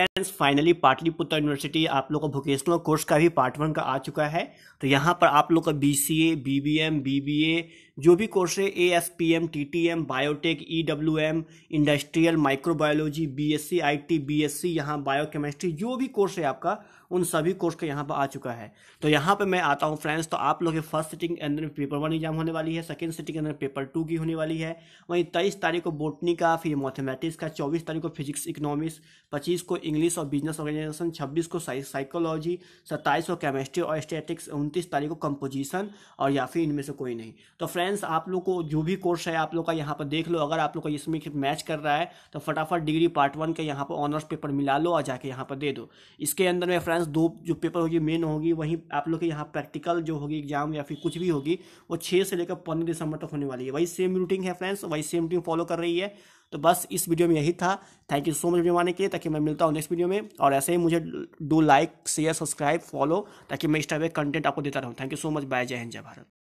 friends finally Pataliputra university आप लोग का वोकेशनल कोर्स का भी पार्ट वन का आ चुका है तो यहाँ पर आप लोग का B C A B B M B B A जो भी कोर्स है A S P M T T M biotech E W M industrial microbiology B S C I T B S C यहाँ biochemistry जो भी course है आपका उन सभी कोर्स का यहाँ पर आ चुका है तो यहाँ पर मैं आता हूँ फ्रेंड्स तो आप लोग के फर्स्ट सिटिंग के अंदर पेपर वन एग्जाम होने वाली है सेकेंड सिटिंग के अंदर पेपर टू की होने वाली है वहीं तेईस तारीख को बोटनी का फिर मैथमेटिक्स का चौबीस तारीख को फिजिक्स इकोनॉमिक्स पच्चीस को इंग्लिश और बिजनेस ऑर्गेनाइजेशन छब्बीस को साइकोलॉजी सत्ताईस को केमिस्ट्री और स्टेटिक्स उनतीस तारीख को कंपोजिशन और या फिर इनमें से कोई नहीं तो फ्रेंड्स फ्रेंड्स आप लोग को जो भी कोर्स है आप लोग का यहाँ पर देख लो अगर आप लोग का इसमें मैच कर रहा है तो फटाफट डिग्री पार्ट वन का यहाँ पर ऑनर्स पेपर मिला लो और जाके यहाँ पर दे दो इसके अंदर में फ्रेंड्स दो जो पेपर होगी मेन होगी वहीं आप लोग के यहाँ प्रैक्टिकल जो होगी एग्जाम या फिर कुछ भी होगी वो छः से लेकर पंद्रह दिसंबर तक होने वाली है वही सेम रूटीन है फ्रेंड्स वही सेम रूटीन फॉलो कर रही है तो बस इस वीडियो में यही था thank you so much video आने के ताकि मैं मिलता हूँ नेक्स्ट वीडियो में और ऐसे ही मुझे do like share subscribe follow ताकि मैं इस टाइप के कंटेंट आपको देता रहूँ thank you so much bye जय हिंद जय भारत